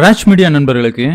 Raj media நண்பர்களுக்கு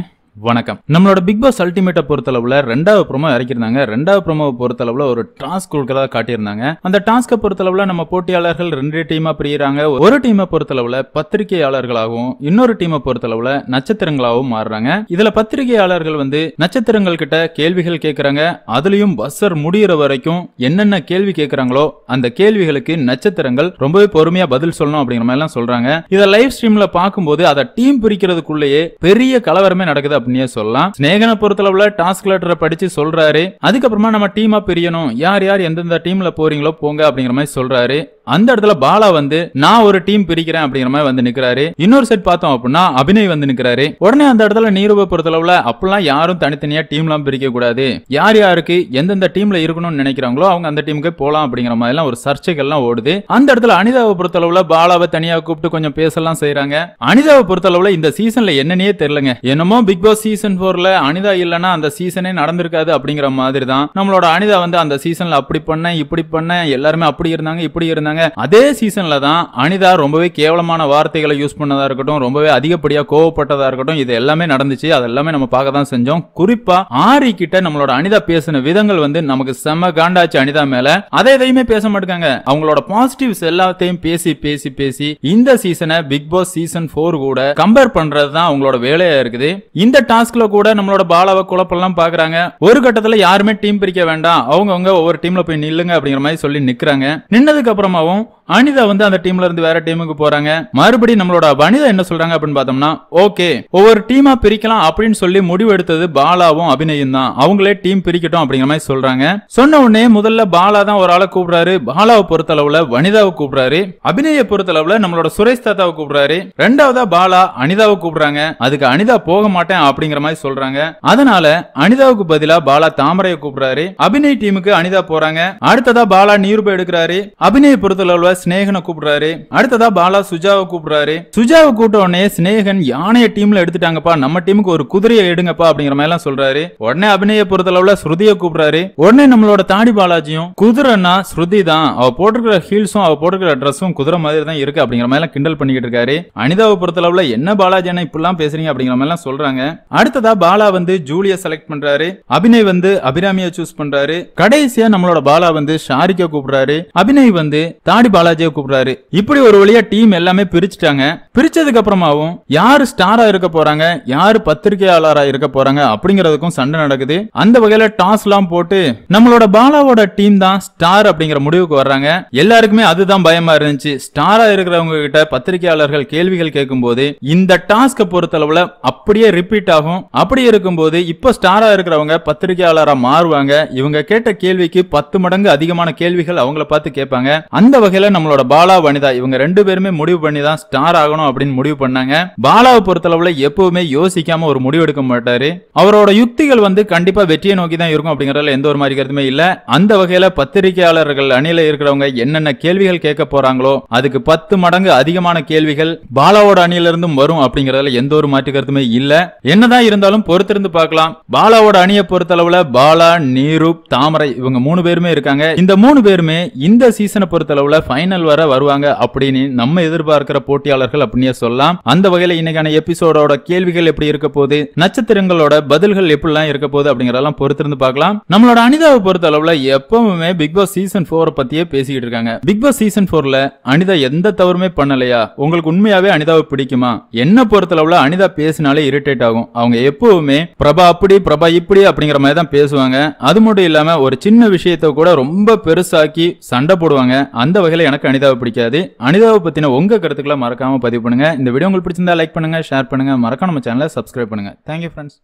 வணக்கம் நம்மளோட பிக் பாஸ் அல்டிமேட்டை பொறுத்தளவில் ரெண்டாவது ப்ரோமோ இறக்கியிருந்தாங்க ரெண்டாவது ப்ரோமோ பொறுத்தளவுல ஒரு டாஸ்க் கொடுக்கறதா காட்டியிருந்தாங்க அந்த டாஸ்க்கை பொறுத்தளவுல நம்ம போட்டியாளர்கள் ரெண்டு டீமாக பிரியறாங்க ஒரு டீமை பொறுத்தளவில் பத்திரிகையாளர்களாகவும் இன்னொரு டீமை பொறுத்தளவில் நட்சத்திரங்களாகவும் மாறுறாங்க இதில் பத்திரிகையாளர்கள் வந்து நட்சத்திரங்கள் கிட்ட கேள்விகள் கேட்குறாங்க அதுலேயும் பஸ்ஸர் முடிகிற வரைக்கும் என்னென்ன கேள்வி கேட்குறாங்களோ அந்த கேள்விகளுக்கு நட்சத்திரங்கள் ரொம்பவே பொறுமையாக பதில் சொல்லணும் அப்படிங்கிற மாதிரிலாம் சொல்கிறாங்க இதை லைவ் ஸ்ட்ரீமில் பார்க்கும்போது அதை டீம் பிரிக்கிறதுக்குள்ளேயே பெரிய கலவரமே நடக்குது அப்படின்னே சொல்லலாம் ஸ்நேகனை பொறுத்தளவுல டாஸ்க் லெட்டரை படிச்சு சொல்றாரு அதுக்கப்புறமா நம்ம டீமா பிரியணும் யார் யார் எந்தெந்த டீம்ல போறீங்களோ போங்க அப்படிங்கிற மாதிரி சொல்றாரு அந்த இடத்துல பாலா வந்து நான் ஒரு டீம் பிரிக்கிறேன் அப்படிங்கிற மாதிரி வந்து நிக்கிறாரு இன்னொரு செட் பார்த்தோம் அப்படின்னா அபிநய் வந்து நிக்கிறாரு உடனே அந்த இடத்துல நீரூபை பொறுத்தளவுல அப்படிலாம் யாரும் தனித்தனியா டீம் எல்லாம் பிரிக்க கூடாது யார் யாருக்கு எந்தெந்த டீம்ல இருக்கணும்னு நினைக்கிறாங்களோ அவங்க அந்த டீமுக்கு போலாம் அப்படிங்கிற மாதிரி எல்லாம் ஒரு சர்ச்சைகள்லாம் ஓடுது அந்த இடத்துல அனிதாவை பொறுத்தளவுல பாலாவை தனியா கூப்பிட்டு கொஞ்சம் பேசலாம் செய்யறாங்க அனிதாவை பொறுத்தளவுல இந்த சீசன்ல என்னன்னே தெரியலங்க என்னமோ பிக் பாஸ் சீசன் போர்ல அனிதா இல்லைன்னா அந்த சீசனே நடந்திருக்காது அப்படிங்கிற மாதிரி தான் நம்மளோட அனிதா வந்து அந்த சீசன்ல அப்படி பண்ண இப்படி பண்ண எல்லாருமே அப்படி இருந்தாங்க இப்படி இருந்தாங்க அதே சீசன்ல தான் அனிதா ரொம்பவே கேவலமான வார்த்தைகளை யூஸ் பண்ணதா இருக்கட்டும் ரொம்பவே அதிகப்படியா கோவப்பட்டதா இருக்கட்டும் இது எல்லாமே நடந்துச்சு அது எல்லாமே நம்ம பார்க்க தான் செஞ்சோம் குறிப்பா ஆரி கிட்ட நம்மளோட அனிதா பேசின விதங்கள் வந்து நமக்கு செம காண்டாச்சு அனிதா மேல அதை எதையுமே பேச மாட்டாங்க அவங்களோட பாசிட்டிவ்ஸ் எல்லாத்தையும் பேசி பேசி பேசி இந்த சீசனை பிக் பாஸ் சீசன் போர் கூட கம்பேர் பண்றதுதான் அவங்களோட வேலையா இருக்குது இந்த டாஸ்க்ல கூட நம்மளோட பாலாவை குழப்பெல்லாம் பாக்குறாங்க ஒரு கட்டத்துல யாருமே டீம் பிரிக்க வேண்டாம் அவங்கவுங்க ஒவ்வொரு டீம்ல போய் நில்லுங்க அப்படிங்கிற மாதிரி சொல்லி நிக்கிறாங்க நின்னதுக்கு அப்புறமாவும் அனிதா வந்து அந்த டீம்ல இருந்து வேற டீமுக்கு போறாங்க மறுபடியும் நம்மளோட வனிதா என்ன சொல்றாங்க அப்படின்னு பார்த்தோம்னா ஓகே ஒவ்வொரு டீமா பிரிக்கலாம் அப்படின்னு சொல்லி முடிவு எடுத்தது பாலாவும் அபிநயும் தான் அவங்களே டீம் பிரிக்கட்டும் அப்படிங்கிற மாதிரி சொல்றாங்க சொன்ன உடனே முதல்ல பாலா தான் ஒரு ஆளை கூப்பிடுறாரு பாலாவை பொறுத்த அளவுல வனிதாவை கூப்பிடுறாரு அபிநய பொறுத்த அளவுல நம்மளோட சுரேஷ் தாத்தாவை கூப்பிடுறாரு ரெண்டாவதா பாலா அனிதாவை கூப்பிடுறாங்க அதுக்கு அனிதா போக மாட்டேன் அப்படிங்கிற மாதிரி சொல்றாங்க அதனால அனிதாவுக்கு பதிலா பாலா தாமரையை கூப்பிடுறாரு அபிநய் டீமுக்கு அனிதா போறாங்க அடுத்ததா பாலா நியூர்பை எடுக்கிறாரு அபிநய பொறுத்தளவுல ஸ்னேகனை கூப்பிடுறாரு அடுத்ததா பாலா சுஜாவை கூப்பிடுறாரு சுஜாவை கூப்பிட்ட உடனே ஸ்னேகன் யானைய டீம்ல எடுத்துட்டாங்கப்பா நம்ம டீமுக்கு ஒரு குதிரையை எடுங்கப்பா அப்படிங்கிற மாதிரி எல்லாம் சொல்றாரு உடனே அபிநய பொறுத்தளவுல ஸ்ருதிய கூப்பிடுறாரு உடனே நம்மளோட தாடி பாலாஜியும் குதிரைனா ஸ்ருதி தான் அவ போட்டிருக்கிற ஹீல்ஸும் அவ போட்டிருக்கிற ட்ரெஸ்ஸும் குதிரை மாதிரி தான் இருக்கு அப்படிங்கிற மாதிரி எல்லாம் கிண்டல் பண்ணிக்கிட்டு இருக்காரு அனிதாவை பொறுத்தளவுல என்ன பாலாஜி என்ன இப்படிலாம் பேசுறீங்க அப்படிங்கிற மாதிரி எல்லாம் சொல்றாங்க அடுத்ததா பாலா வந்து ஜூலிய செலக்ட் பண்றாரு அபிநய் வந்து அபிராமிய சூஸ் பண்றாரு கடைசியா நம்மளோட பாலா வந்து ஷாரிக்க கூப்பிடுறாரு அபிநய் வந்து தாடி பாலாஜியை கூப்பிடுறாரு இப்படி ஒரு வழியா டீம் எல்லாமே பிரிச்சுட்டாங்க பிரிச்சதுக்கு அப்புறமாவும் யாரு ஸ்டாரா இருக்க போறாங்க யாரு பத்திரிகையாளரா இருக்க போறாங்க அப்படிங்கறதுக்கும் சண்டை நடக்குது அந்த வகையில டாஸ் எல்லாம் போட்டு நம்மளோட பாலாவோட டீம் தான் ஸ்டார் அப்படிங்கிற முடிவுக்கு வர்றாங்க எல்லாருக்குமே அதுதான் பயமா இருந்துச்சு ஸ்டாரா இருக்கிறவங்க கிட்ட பத்திரிகையாளர்கள் கேள்விகள் கேட்கும் போது இந்த டாஸ்க பொறுத்தளவுல அப்படியே ரிப்பீட் ரிப்பீட் ஆகும் அப்படி இருக்கும்போது இப்போ ஸ்டாரா இருக்கிறவங்க பத்திரிகையாளரா மாறுவாங்க இவங்க கேட்ட கேள்விக்கு பத்து மடங்கு அதிகமான கேள்விகள் அவங்கள பார்த்து கேட்பாங்க அந்த வகையில நம்மளோட பாலா வனிதா இவங்க ரெண்டு பேருமே முடிவு பண்ணி தான் ஸ்டார் ஆகணும் அப்படின்னு முடிவு பண்ணாங்க பாலாவை பொறுத்தளவுல எப்பவுமே யோசிக்காம ஒரு முடிவு எடுக்க மாட்டாரு அவரோட யுக்திகள் வந்து கண்டிப்பா வெற்றியை நோக்கி தான் இருக்கும் அப்படிங்கறதுல எந்த ஒரு மாதிரி கருத்துமே இல்ல அந்த வகையில பத்திரிகையாளர்கள் அணியில இருக்கிறவங்க என்னென்ன கேள்விகள் கேட்க போறாங்களோ அதுக்கு பத்து மடங்கு அதிகமான கேள்விகள் பாலாவோட அணியிலிருந்தும் வரும் அப்படிங்கறதுல எந்த ஒரு மாற்று கருத்துமே இல்ல என்னதான் இருந்தாலும் பொறுத்திருந்து பார்க்கலாம் பாலாவோட அணியை அளவுல பாலா நீரூப் தாமரை இவங்க மூணு பேருமே இருக்காங்க இந்த மூணு பேருமே இந்த சீசனை பொறுத்த அளவுல ஃபைனல் வர வருவாங்க அப்படின்னு நம்ம எதிர்பார்க்கிற போட்டியாளர்கள் அப்படின்னு சொல்லலாம் அந்த வகையில இன்னைக்கான எபிசோடோட கேள்விகள் எப்படி இருக்க போகுது நட்சத்திரங்களோட பதில்கள் எப்படிலாம் இருக்க போகுது அப்படிங்கறதெல்லாம் பொறுத்திருந்து பார்க்கலாம் நம்மளோட அனிதாவை பொறுத்த அளவுல எப்பவுமே பிக் பாஸ் சீசன் போர் பத்தியே பேசிக்கிட்டு இருக்காங்க பிக் பாஸ் சீசன் போர்ல அனிதா எந்த தவறுமே பண்ணலையா உங்களுக்கு உண்மையாவே அனிதாவை பிடிக்குமா என்ன பொறுத்த அளவுல அனிதா பேசினாலே இரிட்டேட் ஆகும் அவங்க எப்பவுமே பிரபா அப்படி பிரபா இப்படி அப்படிங்கிற மாதிரி தான் பேசுவாங்க அது மட்டும் இல்லாம ஒரு சின்ன விஷயத்த கூட ரொம்ப பெருசாக்கி சண்டை போடுவாங்க அந்த வகையில எனக்கு அனிதாவை பிடிக்காது அனிதாவை பத்தின உங்க கருத்துக்களை மறக்காம பதிவு பண்ணுங்க இந்த வீடியோ உங்களுக்கு பிடிச்சிருந்தா லைக் பண்ணுங்க ஷேர் பண்ணுங்க மறக்காம நம்ம சேனலை சப்ஸ்கிரைப் பண்ணுங்க தேங்க்யூ ஃப்ரெண்ட்ஸ்